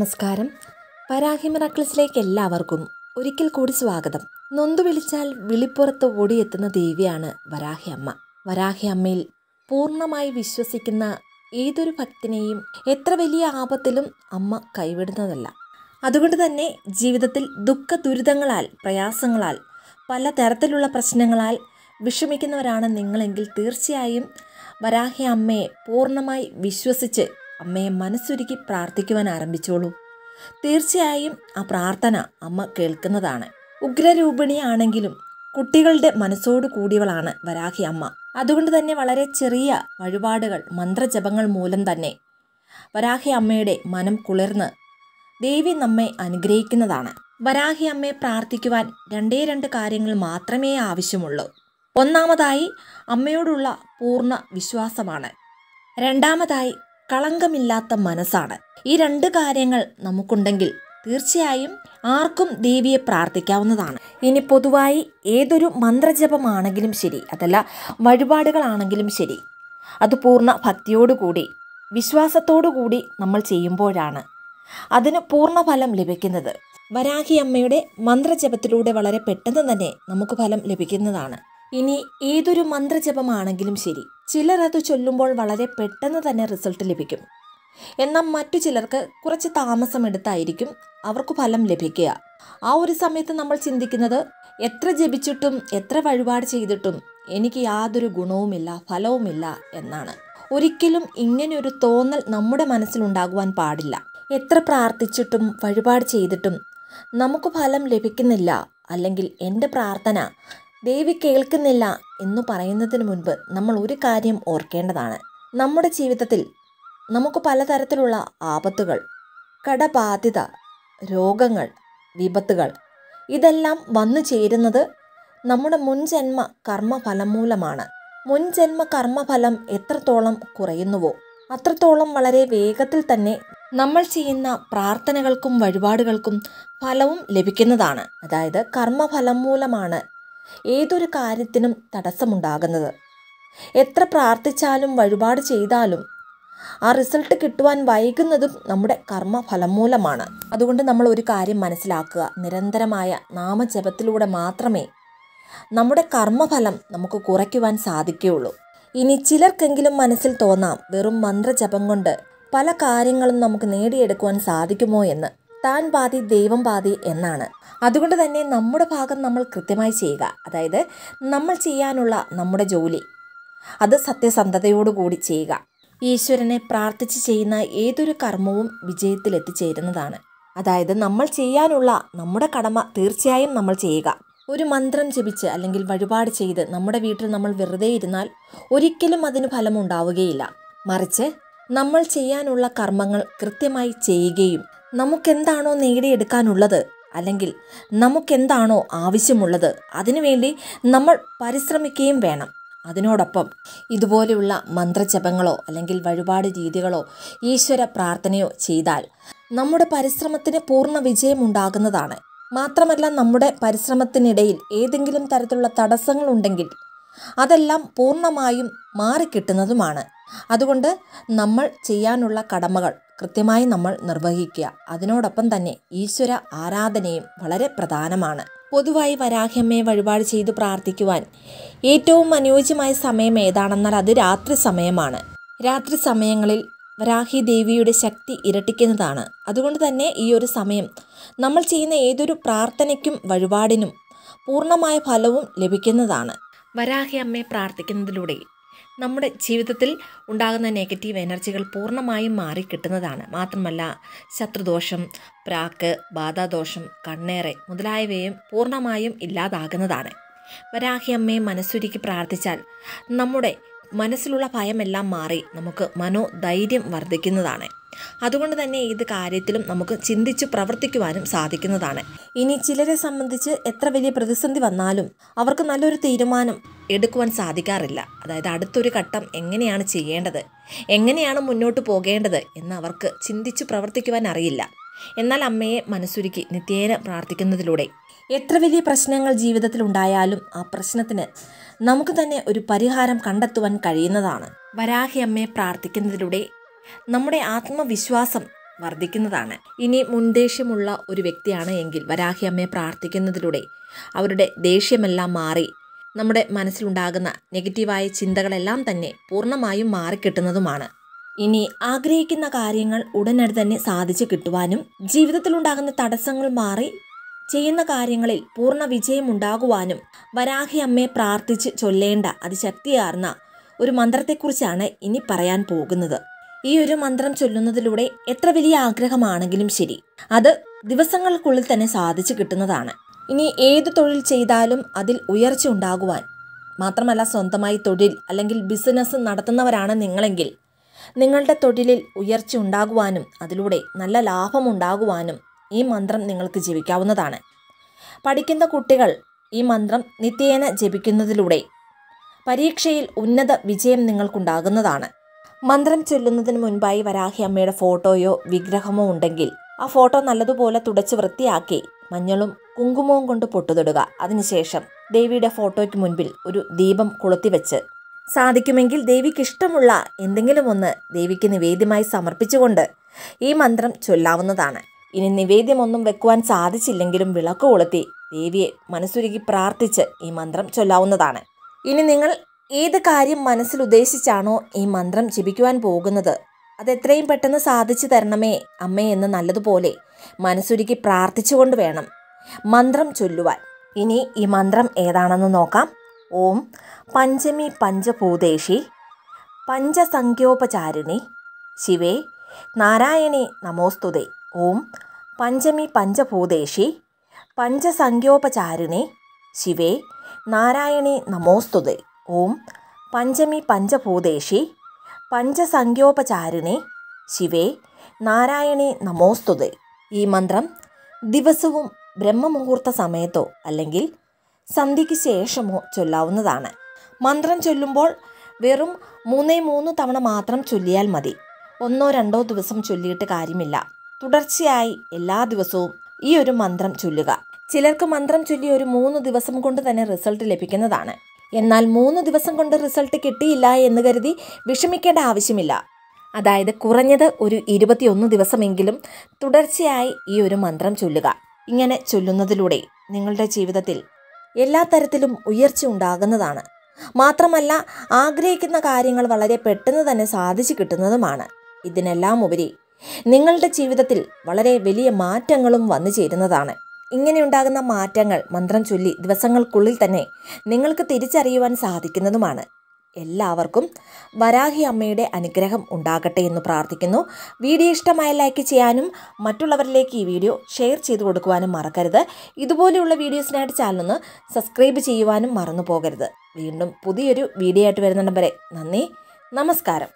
നമസ്കാരം പരാഹി മിറാക്കിൾസിലേക്ക് എല്ലാവർക്കും ഒരിക്കൽ കൂടി സ്വാഗതം നൊന്തു വിളിച്ചാൽ വിളിപ്പുറത്ത് ഓടിയെത്തുന്ന ദേവിയാണ് വരാഹി അമ്മ വരാഹി അമ്മയിൽ പൂർണ്ണമായി വിശ്വസിക്കുന്ന ഏതൊരു ഭക്തനെയും എത്ര വലിയ ആപത്തിലും അമ്മ കൈവിടുന്നതല്ല അതുകൊണ്ട് തന്നെ ജീവിതത്തിൽ ദുഃഖ ദുരിതങ്ങളാൽ പ്രയാസങ്ങളാൽ പല തരത്തിലുള്ള പ്രശ്നങ്ങളാൽ വിഷമിക്കുന്നവരാണ് നിങ്ങളെങ്കിൽ തീർച്ചയായും വരാഹി അമ്മയെ പൂർണ്ണമായി വിശ്വസിച്ച് അമ്മയെ മനസ്സൊരുക്കി പ്രാർത്ഥിക്കുവാൻ ആരംഭിച്ചോളൂ തീർച്ചയായും ആ പ്രാർത്ഥന അമ്മ കേൾക്കുന്നതാണ് ഉഗ്രരൂപിണിയാണെങ്കിലും കുട്ടികളുടെ മനസ്സോട് കൂടിയവളാണ് വരാഹി അമ്മ അതുകൊണ്ട് തന്നെ വളരെ ചെറിയ വഴിപാടുകൾ മന്ത്രജപങ്ങൾ മൂലം തന്നെ വരാഹി അമ്മയുടെ മനം കുളിർന്ന് ദേവി നമ്മെ അനുഗ്രഹിക്കുന്നതാണ് വരാഹി അമ്മയെ പ്രാർത്ഥിക്കുവാൻ രണ്ടേ രണ്ട് കാര്യങ്ങൾ മാത്രമേ ആവശ്യമുള്ളൂ ഒന്നാമതായി അമ്മയോടുള്ള പൂർണ്ണ വിശ്വാസമാണ് രണ്ടാമതായി കളങ്കമില്ലാത്ത മനസ്സാണ് ഈ രണ്ട് കാര്യങ്ങൾ നമുക്കുണ്ടെങ്കിൽ തീർച്ചയായും ആർക്കും ദേവിയെ പ്രാർത്ഥിക്കാവുന്നതാണ് ഇനി പൊതുവായി ഏതൊരു മന്ത്രജപമാണെങ്കിലും ശരി അതല്ല വഴിപാടുകളാണെങ്കിലും ശരി അത് പൂർണ്ണ ഭക്തിയോടുകൂടി വിശ്വാസത്തോടുകൂടി നമ്മൾ ചെയ്യുമ്പോഴാണ് അതിന് പൂർണ്ണ ഫലം ലഭിക്കുന്നത് വരാഹി അമ്മയുടെ മന്ത്രജപത്തിലൂടെ വളരെ പെട്ടെന്ന് തന്നെ നമുക്ക് ഫലം ലഭിക്കുന്നതാണ് ഇനി ഏതൊരു മന്ത്രജപമാണെങ്കിലും ശരി ചിലർ അത് ചൊല്ലുമ്പോൾ വളരെ പെട്ടെന്ന് തന്നെ റിസൾട്ട് ലഭിക്കും എന്നാൽ മറ്റു ചിലർക്ക് കുറച്ച് താമസമെടുത്തായിരിക്കും അവർക്ക് ഫലം ലഭിക്കുക ആ ഒരു സമയത്ത് നമ്മൾ ചിന്തിക്കുന്നത് എത്ര ജപിച്ചിട്ടും എത്ര വഴിപാട് ചെയ്തിട്ടും എനിക്ക് യാതൊരു ഗുണവുമില്ല ഫലവുമില്ല എന്നാണ് ഒരിക്കലും ഇങ്ങനെ ഒരു തോന്നൽ നമ്മുടെ മനസ്സിലുണ്ടാകുവാൻ പാടില്ല എത്ര പ്രാർത്ഥിച്ചിട്ടും വഴിപാട് ചെയ്തിട്ടും നമുക്ക് ഫലം ലഭിക്കുന്നില്ല അല്ലെങ്കിൽ എൻ്റെ പ്രാർത്ഥന ദേവി കേൾക്കുന്നില്ല എന്ന് പറയുന്നതിന് മുൻപ് നമ്മൾ ഒരു കാര്യം ഓർക്കേണ്ടതാണ് നമ്മുടെ ജീവിതത്തിൽ നമുക്ക് പലതരത്തിലുള്ള ആപത്തുകൾ കടബാധ്യത രോഗങ്ങൾ വിപത്തുകൾ ഇതെല്ലാം വന്നു ചേരുന്നത് നമ്മുടെ മുൻജന്മ കർമ്മഫലം മൂലമാണ് മുൻജന്മ കർമ്മഫലം എത്രത്തോളം കുറയുന്നുവോ അത്രത്തോളം വളരെ വേഗത്തിൽ തന്നെ നമ്മൾ ചെയ്യുന്ന പ്രാർത്ഥനകൾക്കും വഴിപാടുകൾക്കും ഫലവും ലഭിക്കുന്നതാണ് അതായത് കർമ്മഫലം മൂലമാണ് ഏതൊരു കാര്യത്തിനും തടസ്സമുണ്ടാകുന്നത് എത്ര പ്രാർത്ഥിച്ചാലും വഴിപാട് ചെയ്താലും ആ റിസൾട്ട് കിട്ടുവാൻ വൈകുന്നതും നമ്മുടെ കർമ്മഫലം മൂലമാണ് അതുകൊണ്ട് നമ്മൾ ഒരു കാര്യം മനസ്സിലാക്കുക നിരന്തരമായ നാമജപത്തിലൂടെ മാത്രമേ നമ്മുടെ കർമ്മഫലം നമുക്ക് കുറയ്ക്കുവാൻ സാധിക്കുകയുള്ളൂ ഇനി ചിലർക്കെങ്കിലും മനസ്സിൽ തോന്നാം വെറും മന്ത്രജപം കൊണ്ട് പല കാര്യങ്ങളും നമുക്ക് നേടിയെടുക്കുവാൻ സാധിക്കുമോ എന്ന് താൻ പാതി ദൈവം പാതി എന്നാണ് അതുകൊണ്ട് തന്നെ നമ്മുടെ ഭാഗം നമ്മൾ കൃത്യമായി ചെയ്യുക അതായത് നമ്മൾ ചെയ്യാനുള്ള നമ്മുടെ ജോലി അത് സത്യസന്ധതയോടുകൂടി ചെയ്യുക ഈശ്വരനെ പ്രാർത്ഥിച്ച് ചെയ്യുന്ന ഏതൊരു കർമ്മവും വിജയത്തിലെത്തിച്ചേരുന്നതാണ് അതായത് നമ്മൾ ചെയ്യാനുള്ള നമ്മുടെ കടമ തീർച്ചയായും നമ്മൾ ചെയ്യുക ഒരു മന്ത്രം ജപിച്ച് അല്ലെങ്കിൽ വഴിപാട് ചെയ്ത് നമ്മുടെ വീട്ടിൽ നമ്മൾ വെറുതെ ഇരുന്നാൽ ഒരിക്കലും അതിന് ഫലമുണ്ടാവുകയില്ല മറിച്ച് നമ്മൾ ചെയ്യാനുള്ള കർമ്മങ്ങൾ കൃത്യമായി ചെയ്യുകയും നമുക്കെന്താണോ നേടിയെടുക്കാനുള്ളത് അല്ലെങ്കിൽ നമുക്കെന്താണോ ആവശ്യമുള്ളത് അതിനുവേണ്ടി നമ്മൾ പരിശ്രമിക്കുകയും വേണം അതിനോടൊപ്പം ഇതുപോലെയുള്ള മന്ത്രജപങ്ങളോ അല്ലെങ്കിൽ വഴിപാട് രീതികളോ ഈശ്വര പ്രാർത്ഥനയോ ചെയ്താൽ നമ്മുടെ പരിശ്രമത്തിന് പൂർണ്ണ വിജയമുണ്ടാകുന്നതാണ് മാത്രമല്ല നമ്മുടെ പരിശ്രമത്തിനിടയിൽ ഏതെങ്കിലും തരത്തിലുള്ള തടസ്സങ്ങളുണ്ടെങ്കിൽ അതെല്ലാം പൂർണ്ണമായും മാറിക്കിട്ടുന്നതുമാണ് അതുകൊണ്ട് നമ്മൾ ചെയ്യാനുള്ള കടമകൾ കൃത്യമായി നമ്മൾ നിർവഹിക്കുക അതിനോടൊപ്പം തന്നെ ഈശ്വര ആരാധനയും വളരെ പ്രധാനമാണ് പൊതുവായി വരാഹ്യമ്മയെ വഴിപാട് ചെയ്ത് പ്രാർത്ഥിക്കുവാൻ ഏറ്റവും അനുയോജ്യമായ സമയം ഏതാണെന്നാൽ അത് രാത്രി സമയമാണ് രാത്രി സമയങ്ങളിൽ വരാഹി ദേവിയുടെ ശക്തി ഇരട്ടിക്കുന്നതാണ് അതുകൊണ്ട് തന്നെ ഈ ഒരു സമയം നമ്മൾ ചെയ്യുന്ന ഏതൊരു പ്രാർത്ഥനയ്ക്കും വഴിപാടിനും പൂർണ്ണമായ ഫലവും ലഭിക്കുന്നതാണ് വരാഹി അമ്മയെ പ്രാർത്ഥിക്കുന്നതിലൂടെ നമ്മുടെ ജീവിതത്തിൽ ഉണ്ടാകുന്ന നെഗറ്റീവ് എനർജികൾ പൂർണ്ണമായും മാറി കിട്ടുന്നതാണ് മാത്രമല്ല ശത്രുദോഷം പ്രാക്ക് ബാധാദോഷം കണ്ണേറെ മുതലായവയും പൂർണ്ണമായും ഇല്ലാതാകുന്നതാണ് വരാഹി അമ്മയെ മനസ്സുരുക്കി പ്രാർത്ഥിച്ചാൽ നമ്മുടെ മനസ്സിലുള്ള ഭയമെല്ലാം മാറി നമുക്ക് മനോധൈര്യം വർദ്ധിക്കുന്നതാണ് അതുകൊണ്ട് തന്നെ ഇത് കാര്യത്തിലും നമുക്ക് ചിന്തിച്ച് പ്രവർത്തിക്കുവാനും സാധിക്കുന്നതാണ് ഇനി ചിലരെ സംബന്ധിച്ച് എത്ര വലിയ പ്രതിസന്ധി വന്നാലും അവർക്ക് നല്ലൊരു തീരുമാനം എടുക്കുവാൻ സാധിക്കാറില്ല അതായത് അടുത്തൊരു ഘട്ടം എങ്ങനെയാണ് ചെയ്യേണ്ടത് എങ്ങനെയാണ് മുന്നോട്ട് പോകേണ്ടത് എന്ന് അവർക്ക് ചിന്തിച്ചു പ്രവർത്തിക്കുവാൻ അറിയില്ല എന്നാൽ അമ്മയെ മനസ്സുരുക്കി നിത്യേന പ്രാർത്ഥിക്കുന്നതിലൂടെ എത്ര വലിയ പ്രശ്നങ്ങൾ ജീവിതത്തിൽ ഉണ്ടായാലും ആ പ്രശ്നത്തിന് നമുക്ക് തന്നെ ഒരു പരിഹാരം കണ്ടെത്തുവാൻ കഴിയുന്നതാണ് വരാഹി അമ്മയെ പ്രാർത്ഥിക്കുന്നതിലൂടെ നമ്മുടെ ആത്മവിശ്വാസം വർദ്ധിക്കുന്നതാണ് ഇനി മുൻദേഷ്യമുള്ള ഒരു വ്യക്തിയാണ് എങ്കിൽ വരാഹി അമ്മയെ പ്രാർത്ഥിക്കുന്നതിലൂടെ അവരുടെ ദേഷ്യമെല്ലാം മാറി നമ്മുടെ മനസ്സിലുണ്ടാകുന്ന നെഗറ്റീവായ ചിന്തകളെല്ലാം തന്നെ പൂർണ്ണമായും മാറിക്കിട്ടുന്നതുമാണ് ഇനി ആഗ്രഹിക്കുന്ന കാര്യങ്ങൾ ഉടനടി തന്നെ സാധിച്ചു കിട്ടുവാനും ജീവിതത്തിലുണ്ടാകുന്ന തടസ്സങ്ങൾ മാറി ചെയ്യുന്ന കാര്യങ്ങളിൽ പൂർണ്ണ വിജയമുണ്ടാകുവാനും വരാഹി അമ്മയെ പ്രാർത്ഥിച്ച് ചൊല്ലേണ്ട അതിശക്തിയാർന്ന ഒരു മന്ത്രത്തെക്കുറിച്ചാണ് ഇനി പറയാൻ പോകുന്നത് ഈ ഒരു മന്ത്രം ചൊല്ലുന്നതിലൂടെ എത്ര വലിയ ആഗ്രഹമാണെങ്കിലും ശരി അത് ദിവസങ്ങൾക്കുള്ളിൽ തന്നെ സാധിച്ചു കിട്ടുന്നതാണ് ഇനി ഏത് തൊഴിൽ ചെയ്താലും അതിൽ ഉയർച്ച ഉണ്ടാകുവാൻ മാത്രമല്ല സ്വന്തമായി തൊഴിൽ അല്ലെങ്കിൽ ബിസിനസ് നടത്തുന്നവരാണ് നിങ്ങളെങ്കിൽ നിങ്ങളുടെ തൊഴിലിൽ ഉയർച്ച ഉണ്ടാകുവാനും അതിലൂടെ നല്ല ലാഭം ഉണ്ടാകുവാനും ഈ മന്ത്രം നിങ്ങൾക്ക് ജപിക്കാവുന്നതാണ് പഠിക്കുന്ന കുട്ടികൾ ഈ മന്ത്രം നിത്യേന ജപിക്കുന്നതിലൂടെ പരീക്ഷയിൽ ഉന്നത വിജയം നിങ്ങൾക്കുണ്ടാകുന്നതാണ് മന്ത്രം ചൊല്ലുന്നതിന് മുൻപായി വരാഹി അമ്മയുടെ ഫോട്ടോയോ വിഗ്രഹമോ ഉണ്ടെങ്കിൽ ആ ഫോട്ടോ നല്ലതുപോലെ തുടച്ച് വൃത്തിയാക്കി മഞ്ഞളും കുങ്കുമവും കൊണ്ട് പൊട്ടുതൊടുക അതിനുശേഷം ദേവിയുടെ ഫോട്ടോയ്ക്ക് മുൻപിൽ ഒരു ദീപം കൊളുത്തിവെച്ച് സാധിക്കുമെങ്കിൽ ദേവിക്ക് ഇഷ്ടമുള്ള എന്തെങ്കിലും ഒന്ന് ദേവിക്ക് നിവേദ്യമായി സമർപ്പിച്ചുകൊണ്ട് ഈ മന്ത്രം ചൊല്ലാവുന്നതാണ് ഇനി നിവേദ്യമൊന്നും വെക്കുവാൻ സാധിച്ചില്ലെങ്കിലും വിളക്ക് കൊളുത്തി ദേവിയെ മനസ്സുരുകി പ്രാർത്ഥിച്ച് ഈ മന്ത്രം ചൊല്ലാവുന്നതാണ് ഇനി നിങ്ങൾ ഏത് കാര്യം മനസ്സിൽ ഉദ്ദേശിച്ചാണോ ഈ മന്ത്രം ജപിക്കുവാൻ പോകുന്നത് അത് എത്രയും പെട്ടെന്ന് സാധിച്ചു തരണമേ അമ്മേ നല്ലതുപോലെ മനസ്സുരുക്കി പ്രാർത്ഥിച്ചുകൊണ്ട് വേണം മന്ത്രം ചൊല്ലുവാൻ ഇനി ഈ മന്ത്രം ഏതാണെന്ന് നോക്കാം ഓം പഞ്ചമി പഞ്ചഭൂതേഷി പഞ്ചസംഖ്യോപചാരിണി ശിവേ നാരായണേ നമോസ്തുതേ ഓം പഞ്ചമി പഞ്ചഭൂതേഷി പഞ്ചസംഖ്യോപചാരിണി ശിവേ നാരായണേ നമോസ്തുതേ ഓം പഞ്ചമി പഞ്ചഭൂതേഷി പഞ്ചസംഖ്യോപചാരിണി ശിവേ നാരായണേ നമോസ്തുതേ ഈ മന്ത്രം ദിവസവും ബ്രഹ്മമുഹൂർത്ത സമയത്തോ അല്ലെങ്കിൽ സന്ധ്യയ്ക്ക് ശേഷമോ ചൊല്ലാവുന്നതാണ് മന്ത്രം ചൊല്ലുമ്പോൾ വെറും മൂന്നേ മൂന്ന് തവണ മാത്രം ചൊല്ലിയാൽ മതി ഒന്നോ രണ്ടോ ദിവസം ചൊല്ലിയിട്ട് കാര്യമില്ല തുടർച്ചയായി എല്ലാ ദിവസവും ഈ ഒരു മന്ത്രം ചൊല്ലുക ചിലർക്ക് മന്ത്രം ചൊല്ലി ഒരു മൂന്ന് ദിവസം കൊണ്ട് തന്നെ റിസൾട്ട് ലഭിക്കുന്നതാണ് എന്നാൽ മൂന്ന് ദിവസം കൊണ്ട് റിസൾട്ട് കിട്ടിയില്ല എന്ന് കരുതി വിഷമിക്കേണ്ട ആവശ്യമില്ല അതായത് കുറഞ്ഞത് ഒരു ഇരുപത്തിയൊന്ന് ദിവസമെങ്കിലും തുടർച്ചയായി ഈ ഒരു മന്ത്രം ചൊല്ലുക ഇങ്ങനെ ചൊല്ലുന്നതിലൂടെ നിങ്ങളുടെ ജീവിതത്തിൽ എല്ലാ തരത്തിലും ഉയർച്ച ഉണ്ടാകുന്നതാണ് മാത്രമല്ല ആഗ്രഹിക്കുന്ന കാര്യങ്ങൾ വളരെ പെട്ടെന്ന് തന്നെ സാധിച്ചു കിട്ടുന്നതുമാണ് ഇതിനെല്ലാം ഉപരി നിങ്ങളുടെ ജീവിതത്തിൽ വളരെ വലിയ മാറ്റങ്ങളും വന്നു ചേരുന്നതാണ് ഇങ്ങനെ ഉണ്ടാകുന്ന മാറ്റങ്ങൾ മന്ത്രം ചൊല്ലി ദിവസങ്ങൾക്കുള്ളിൽ തന്നെ നിങ്ങൾക്ക് തിരിച്ചറിയുവാൻ സാധിക്കുന്നതുമാണ് എല്ലാവർക്കും വരാഹി അമ്മയുടെ അനുഗ്രഹം ഉണ്ടാകട്ടെ എന്ന് പ്രാർത്ഥിക്കുന്നു വീഡിയോ ഇഷ്ടമായ ലൈക്ക് ചെയ്യാനും മറ്റുള്ളവരിലേക്ക് ഈ വീഡിയോ ഷെയർ ചെയ്തു കൊടുക്കുവാനും മറക്കരുത് ഇതുപോലെയുള്ള വീഡിയോസിനായിട്ട് ചാനലൊന്ന് സബ്സ്ക്രൈബ് ചെയ്യുവാനും മറന്നു പോകരുത് വീണ്ടും പുതിയൊരു വീഡിയോ ആയിട്ട് വരുന്നുണ്ടെങ്കിൽ നന്ദി നമസ്കാരം